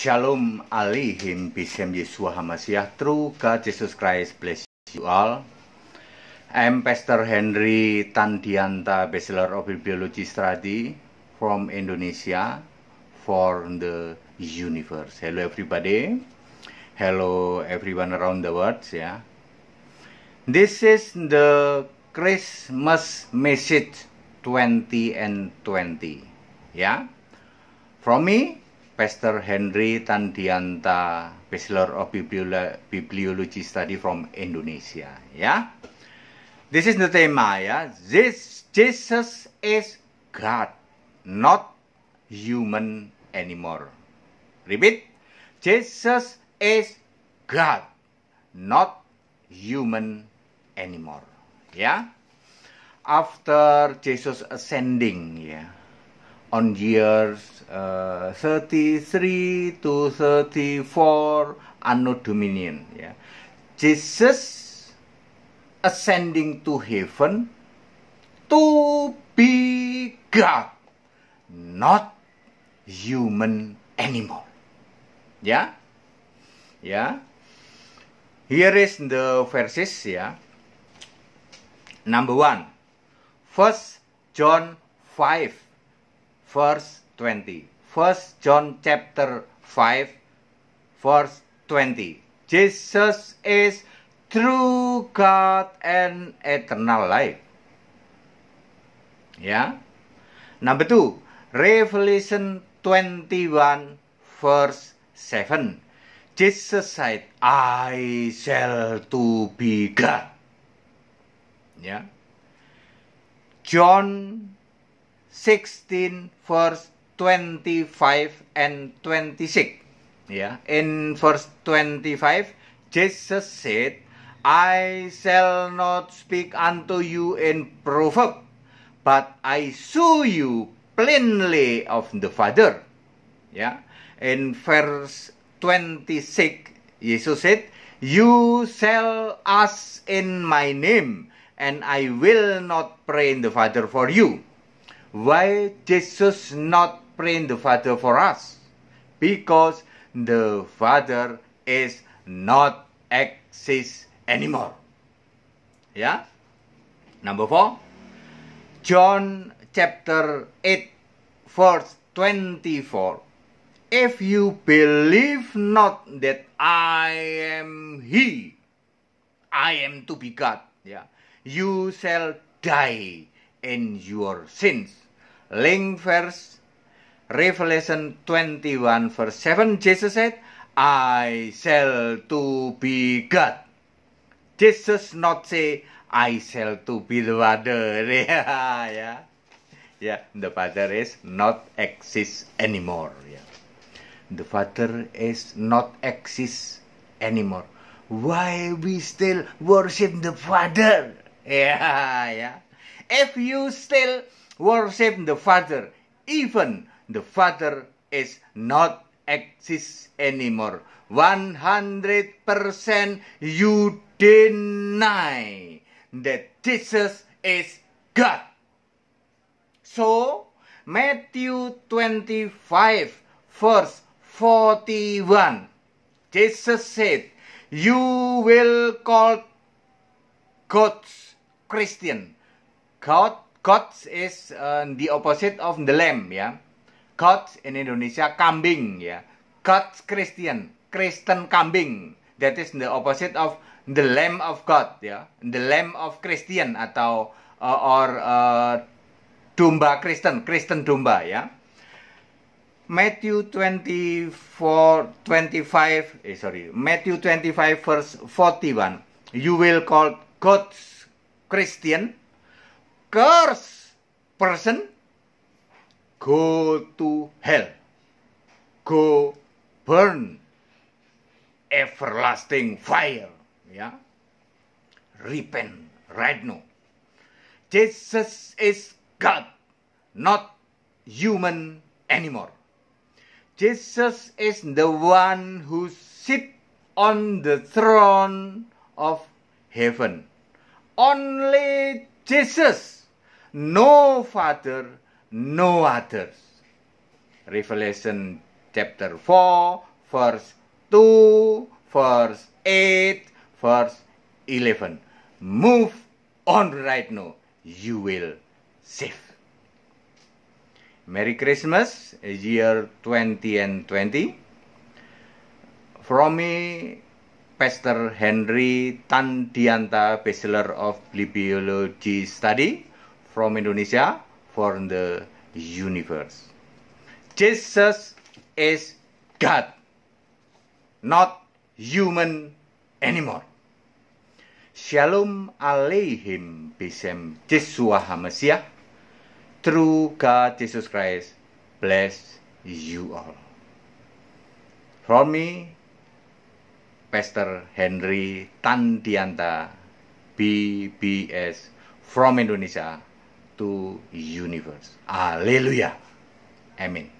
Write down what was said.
Shalom alihim bisem Yesus Yeshua true through Jesus Christ, bless you all. I'm Pastor Henry Tandianta, Bachelor of Biology Study from Indonesia for the universe. Hello everybody. Hello everyone around the world. Yeah. This is the Christmas message 20 and 20. Yeah. From me, Pastor Henry Tandianta, Bachelor of Bibliology Study from Indonesia. Ya, this is the tema ya. This Jesus is God, not human anymore. Repeat, Jesus is God, not human anymore. Ya, after Jesus ascending ya on years uh, 33 to 34 anno dominion ya. Jesus ascending to heaven to be God not human anymore ya ya here is the verses ya number one first John 5 verse 20. First John chapter 5 verse 20. Jesus is true God and eternal life. Ya. Number 2, Revelation 21 verse 7. Jesus said, I shall to be God. Ya. John 16 verse 25 and 26. Yeah. In verse 25, Jesus said, I shall not speak unto you in proverb, but I show you plainly of the Father. Yeah. In verse 26, Jesus said, You shall ask in my name, and I will not pray in the Father for you. Why Jesus not pray the Father for us? Because the Father is not exist anymore. Ya. Number 4. John chapter 8 verse 24. If you believe not that I am he, I am to be God, ya. You shall die in your sins. Link verse Revelation 21 verse 7 Jesus said, I shall to be God. Jesus not say, I shall to be the father. yeah, yeah. yeah, the father is not exist anymore. Yeah. The father is not exist anymore. Why we still worship the father? Yeah, yeah. if you still worship the Father, even the Father is not exist anymore. 100% you deny that Jesus is God. So, Matthew 25 verse 41, Jesus said, You will call God's Christian Kaut, kot is uh, the opposite of the lamb ya. Kot in Indonesia kambing ya. Kot Christian, Kristen kambing. That is the opposite of the lamb of God ya. The lamb of Christian atau uh, or uh, domba Kristen, Kristen domba ya. Matthew 24 eh sorry Matthew 25 verse 41 you will call God's Christian curse person go to hell go burn everlasting fire ya repent right now Jesus is God not human anymore Jesus is the one who sit on the throne of heaven only Jesus No Father, no others. Revelation chapter 4, verse 2, verse 8, verse 11. Move on right now, you will save. Merry Christmas, year 20 and 20. From me, Pastor Henry Tandianta, Bachelor of Bibliology Study from Indonesia for the universe. Jesus is God, not human anymore. Shalom Aleihim Bisem Yeshua Hamasiah True God Jesus Christ Bless you all From me Pastor Henry Tandianta BBS From Indonesia to universe. Haleluya. Amin.